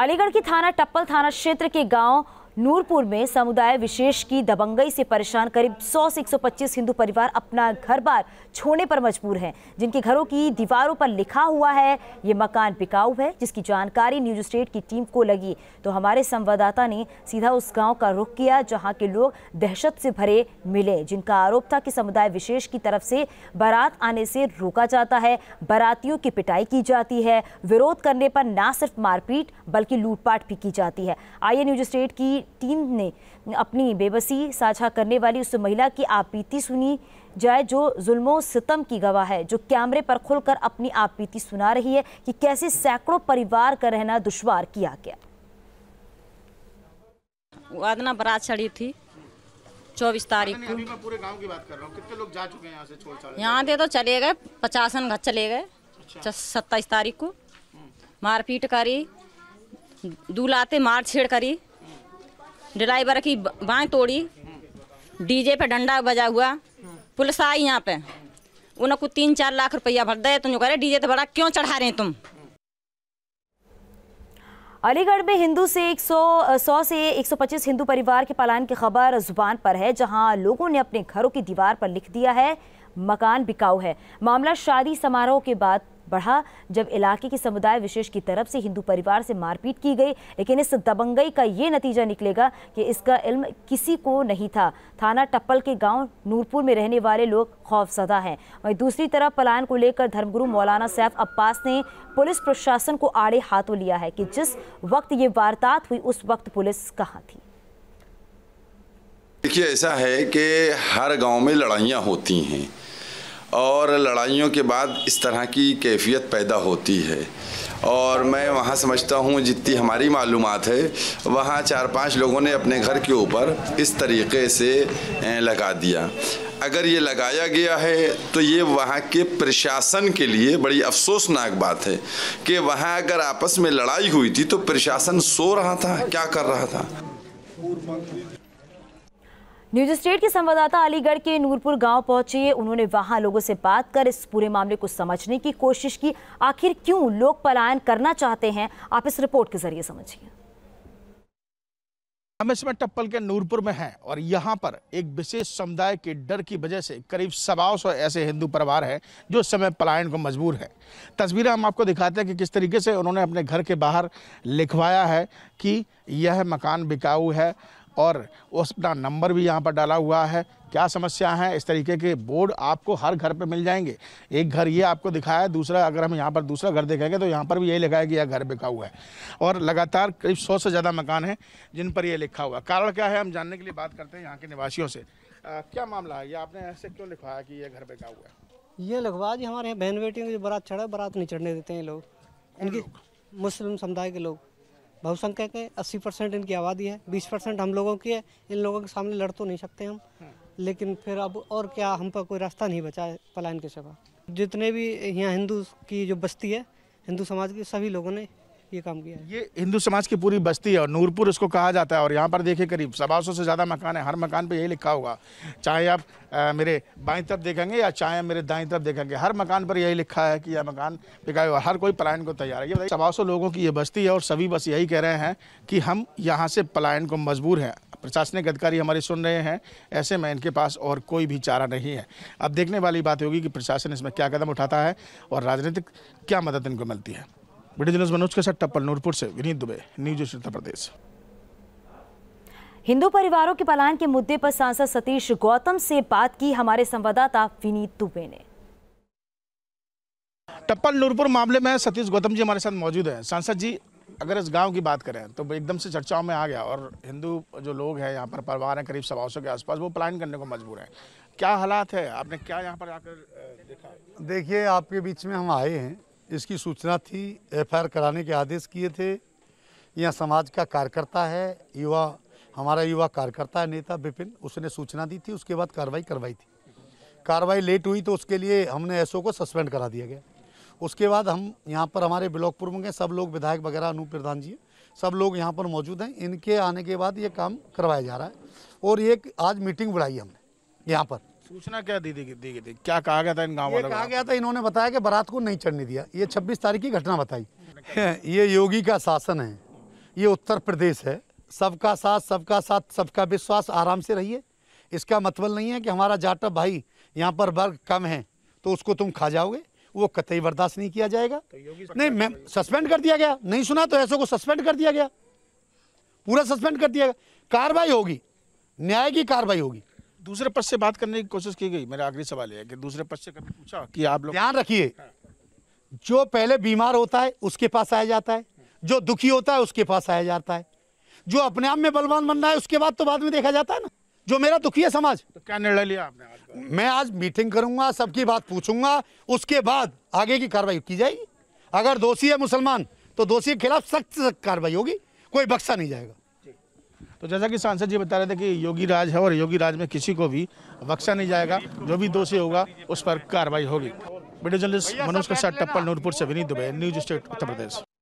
अलीगढ़ की थाना टप्पल थाना क्षेत्र के गांव नूरपुर में समुदाय विशेष की दबंगई से परेशान करीब 100 से 125 हिंदू परिवार अपना घर बार छोड़ने पर मजबूर हैं जिनके घरों की दीवारों पर लिखा हुआ है ये मकान बिकाऊ है जिसकी जानकारी न्यूज स्टेट की टीम को लगी तो हमारे संवाददाता ने सीधा उस गांव का रुख किया जहां के लोग दहशत से भरे मिले जिनका आरोप था कि समुदाय विशेष की तरफ से बारात आने से रोका जाता है बारातियों की पिटाई की जाती है विरोध करने पर ना सिर्फ मारपीट बल्कि लूटपाट भी की जाती है आइए न्यूज स्टेट की टीम ने अपनी बेबसी साझा करने वाली उस महिला की आपीति सुनी जाए जो जुल्मों सितम की गवाह है जो कैमरे पर खुलकर अपनी आपीति सुना रही है कि कैसे सैकड़ों परिवार का रहना दुश्वार किया गया वादना बरात चढ़ी थी चौबीस तारीख को पूरे गांव की बात कर रहा हूँ कितने लोग जा चुके हैं यहाँ से छोड़ यहाँ से तो चले गए पचासन घर चले गए अच्छा। सत्ताईस तारीख को मारपीट करी दूलाते मार छेड़ करी ड्राइवर की बाएं तोड़ी डीजे पे डंडा बजा हुआ पुलिस आई यहाँ पे उनको तीन चार लाख रुपया भर दे तुम जो करे डीजे तो बड़ा क्यों चढ़ा रहे हैं तुम अलीगढ़ में हिंदू से 100 सौ से 125 हिंदू परिवार के पलायन की खबर जुबान पर है जहां लोगों ने अपने घरों की दीवार पर लिख दिया है मकान बिकाऊ है मामला शादी समारोह के बाद बढ़ा जब इलाके की समुदाय विशेष की तरफ से हिंदू परिवार से मारपीट की गई लेकिन इस दबंगई का ये नतीजा निकलेगा कि इसका इल्म किसी को नहीं था थाना टप्पल के गांव नूरपुर में रहने वाले लोग खौफजदा हैं वहीं दूसरी तरफ पलायन को लेकर धर्मगुरु मौलाना सैफ अब्बास ने पुलिस प्रशासन को आड़े हाथों लिया है कि जिस वक्त ये वारदात हुई उस वक्त पुलिस कहाँ थी देखिए ऐसा है कि हर गांव में लड़ाइयाँ होती हैं और लड़ाइयों के बाद इस तरह की कैफियत पैदा होती है और मैं वहाँ समझता हूँ जितनी हमारी मालूम है वहाँ चार पांच लोगों ने अपने घर के ऊपर इस तरीके से लगा दिया अगर ये लगाया गया है तो ये वहाँ के प्रशासन के लिए बड़ी अफसोसनाक बात है कि वहाँ अगर आपस में लड़ाई हुई थी तो प्रशासन सो रहा था क्या कर रहा था न्यूज स्टेट के संवाददाता अलीगढ़ के नूरपुर गांव पहुंचे उन्होंने वहां लोगों से बात कर इस पूरे मामले को समझने की कोशिश की आखिर क्यों लोग पलायन करना चाहते हैं आप इस रिपोर्ट के जरिए समझिए हम इसमें टप्पल के नूरपुर में हैं और यहाँ पर एक विशेष समुदाय के डर की वजह से करीब सवा सौ ऐसे हिंदू परिवार हैं जो इस समय पलायन को मजबूर हैं तस्वीरें हम आपको दिखाते हैं कि किस तरीके से उन्होंने अपने घर के बाहर लिखवाया है कि यह मकान बिकाऊ है और उस अपना नंबर भी यहाँ पर डाला हुआ है क्या समस्या है इस तरीके के बोर्ड आपको हर घर पे मिल जाएंगे एक घर ये आपको दिखाया है दूसरा अगर हम यहाँ पर दूसरा घर देखेंगे तो यहाँ पर भी यही लिखा है कि यह घर बिका हुआ है और लगातार करीब सौ से ज़्यादा मकान हैं जिन पर यह लिखा हुआ है कारण क्या है हम जानने के लिए बात करते हैं यहाँ के निवासियों से आ, क्या मामला है ये आपने ऐसे क्यों लिखवाया कि ये घर बिका हुआ है ये लिखवा जी हमारे यहाँ बहन बेटियों की बारात चढ़ा बारात नहीं चढ़ने देते हैं लोग इनकी मुस्लिम समुदाय के लोग बहुसंख्यक के 80 परसेंट इनकी आबादी है 20 परसेंट हम लोगों की है इन लोगों के सामने लड़ तो नहीं सकते हम लेकिन फिर अब और क्या हम पर कोई रास्ता नहीं बचा है पलायन के सिवा जितने भी यहाँ हिंदू की जो बस्ती है हिंदू समाज के सभी लोगों ने ये काम किया है ये हिंदू समाज की पूरी बस्ती है और नूरपुर इसको कहा जाता है और यहाँ पर देखिए करीब सवा सौ से ज़्यादा मकान है हर मकान पे यही लिखा होगा चाहे आप आ, मेरे बाईं तरफ देखेंगे या चाहे मेरे दाई तरफ देखेंगे हर मकान पर यही लिखा है कि यह मकान बिकाए हुआ हर कोई पलायन को तैयार है ये सवा सौ लोगों की ये बस्ती है और सभी बस यही कह रहे हैं कि हम यहाँ से पलायन को मजबूर हैं प्रशासनिक अधिकारी हमारे सुन रहे हैं ऐसे में इनके पास और कोई भी चारा नहीं है अब देखने वाली बात होगी कि प्रशासन इसमें क्या कदम उठाता है और राजनीतिक क्या मदद इनको मिलती है वीडियो मनोज के साथ टप्पल नूरपुर से विनीत दुबे न्यूज उत्तर प्रदेश हिंदू परिवारों के पलायन के मुद्दे पर सांसद सतीश गौतम से बात की हमारे संवाददाता विनीत दुबे ने टप्पल नूरपुर मामले में सतीश गौतम जी हमारे साथ मौजूद हैं सांसद जी अगर इस गांव की बात करें तो एकदम से चर्चाओं में आ गया और हिंदू जो लोग हैं यहाँ पर परिवार हैं करीब सवा के आसपास वो पलायन करने को मजबूर हैं क्या हालात है आपने क्या यहाँ पर आकर देखा देखिए आपके बीच में हम आए हैं इसकी सूचना थी एफ कराने के आदेश किए थे यहाँ समाज का कार्यकर्ता है युवा हमारा युवा कार्यकर्ता है नेता विपिन उसने सूचना दी थी उसके बाद कार्रवाई करवाई थी कार्रवाई लेट हुई तो उसके लिए हमने एसओ को सस्पेंड करा दिया गया उसके बाद हम यहाँ पर हमारे ब्लॉक में गए सब लोग विधायक वगैरह अनूप प्रधान जी सब लोग यहाँ पर मौजूद हैं इनके आने के बाद ये काम करवाया जा रहा है और एक आज मीटिंग बुलाई हमने यहाँ पर सूचना क्या दी दी दी थी क्या कहा गया था इन गाँव वालों कहा गया था इन्होंने बताया कि बारात को नहीं चढ़ने दिया ये छब्बीस तारीख की घटना बताई ये योगी का शासन है ये उत्तर प्रदेश है सबका साथ सबका साथ सबका विश्वास आराम से रहिए इसका मतलब नहीं है कि हमारा जाटव भाई यहाँ पर वर्ग कम है तो उसको तुम खा जाओगे वो कतई बर्दाश्त नहीं किया जाएगा तो नहीं मैम सस्पेंड कर दिया गया नहीं सुना तो ऐसे को सस्पेंड कर दिया गया पूरा सस्पेंड कर दिया गया कार्रवाई होगी न्याय की कार्रवाई होगी दूसरे पक्ष से बात करने की कोशिश की गई मेरा आखिरी सवाल है कि दूसरे पक्ष से कभी पूछा कि आप लोग ध्यान रखिए जो पहले बीमार होता है उसके पास आया जाता है जो दुखी होता है उसके पास आया जाता है जो अपने आप में बलवान बन रहा है उसके बाद तो बाद में देखा जाता है ना जो मेरा दुखी है समाज तो क्या निर्णय लिया आपने आज मैं आज मीटिंग करूंगा सबकी बात पूछूंगा उसके बाद आगे की कार्रवाई की जाएगी अगर दोषी है मुसलमान तो दोषी के खिलाफ सख्त सख्त कार्रवाई होगी कोई बक्सा नहीं जाएगा तो जैसा कि सांसद जी बता रहे थे कि योगी राज है और योगी राज में किसी को भी बख्शा नहीं जाएगा जो भी दोषी होगा उस पर कार्रवाई होगी वीडियो जर्नलिस्ट मनोज प्रसाद टप्पल नूरपुर से विनीत दुबे न्यूज स्टेट उत्तर प्रदेश